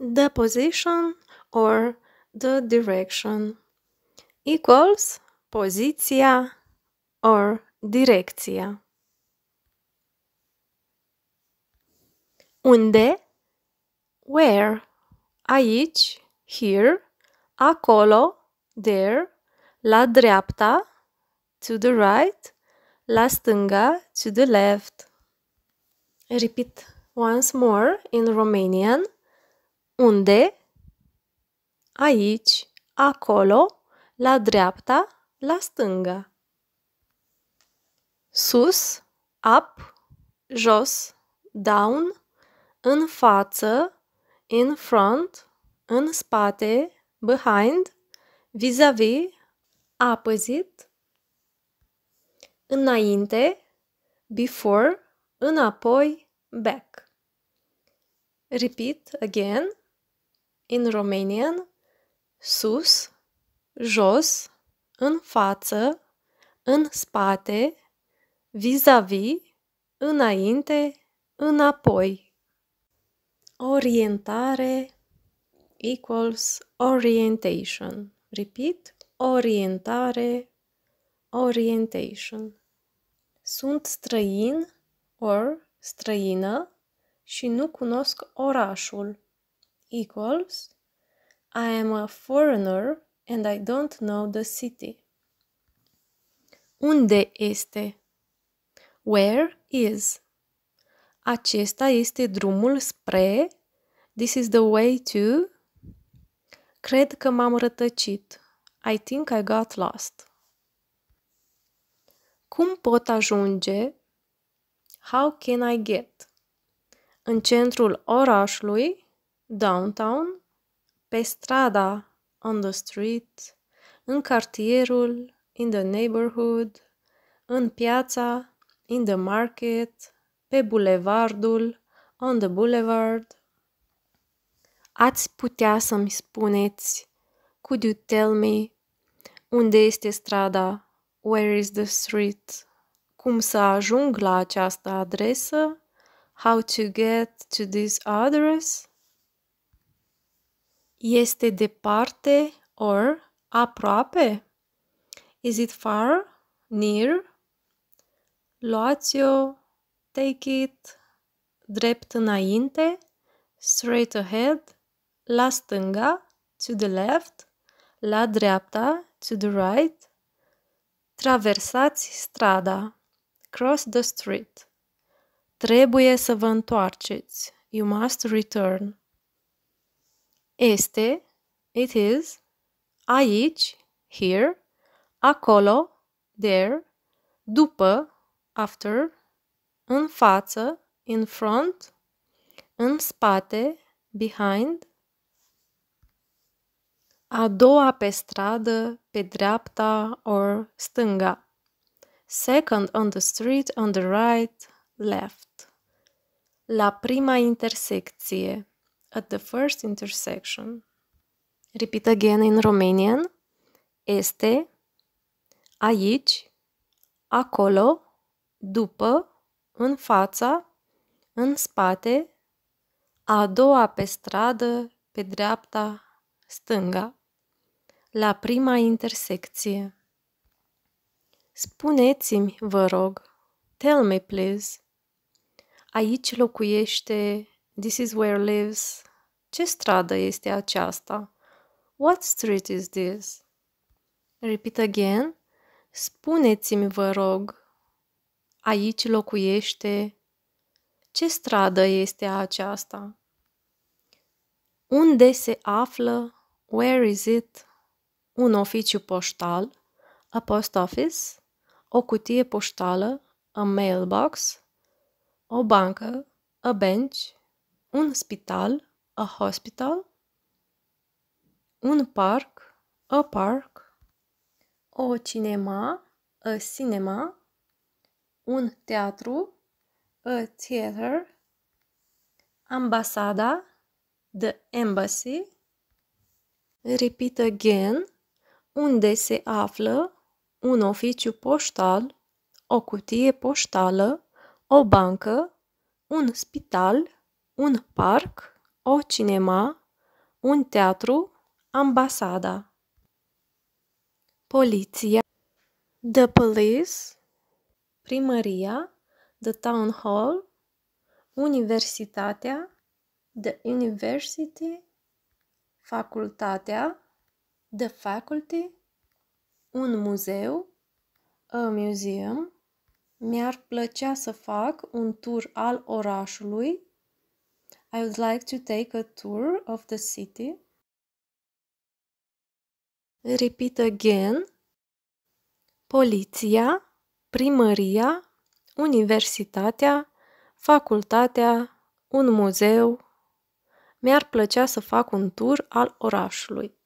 the position or the direction equals poziția or direcția. Unde? Where? Aici, here, acolo, there, la dreapta, to the right, la stânga, to the left. Repeat once more in Romanian. Unde? Aici, acolo, la dreapta, la stânga. Sus, up, jos, down, în față, in front, în spate, behind, vis-a-vis, -vis, înainte, before, înapoi, back. Repeat again in Romanian, sus, jos, în față, în spate, vis-a-vis, înainte, înapoi. Orientare equals orientation. Repeat, orientare, orientation. Sunt străin or străină și nu cunosc orașul equals I am a foreigner and I don't know the city. Unde este? Where is? Acesta este drumul spre. This is the way to. Cred că m-am rătăcit. I think I got lost. Cum pot ajunge? How can I get? În centrul orașului, downtown, pe strada, on the street, în cartierul, in the neighborhood, în piața, in the market, pe bulevardul, on the boulevard. Ați putea să-mi spuneți, could you tell me, unde este strada, where is the street, cum să ajung la această adresă, how to get to this address? Este departe or aproape? Is it far? Near? Luați-o, take it, drept înainte, straight ahead, la stânga, to the left, la dreapta, to the right. Traversați strada, cross the street. Trebuie să vă întoarceți, you must return este, it is, aici, here, acolo, there, după, after, în față, in front, în spate, behind, a doua pe stradă, pe dreapta or stânga. Second on the street, on the right, left. La prima intersecție at the first intersection, repeat again in Romanian, este aici, acolo, după, în fața, în spate, a doua pe stradă, pe dreapta, stânga, la prima intersecție. Spuneți-mi, vă rog, tell me please, aici locuiește This is where lives. Ce stradă este aceasta? What street is this? Repeat again. Spuneți-mi, vă rog. Aici locuiește. Ce stradă este aceasta? Unde se află? Where is it? Un oficiu poștal, a post office, o cutie poștală, a mailbox, o bancă, a bench, un spital, a hospital, un parc, a park, o cinema, a cinema, un teatru, a theater, ambasada, the embassy. Repeat again, unde se află un oficiu poștal, o cutie poștală, o bancă, un spital, un parc, o cinema, un teatru, ambasada. Poliția The police, primăria, the town hall, universitatea, the university, facultatea, the faculty, un muzeu, a museum. Mi-ar plăcea să fac un tur al orașului, I would like to take a tour of the city. Repeat again. Poliția, primăria, universitatea, facultatea, un muzeu. Mi-ar plăcea să fac un tur al orașului.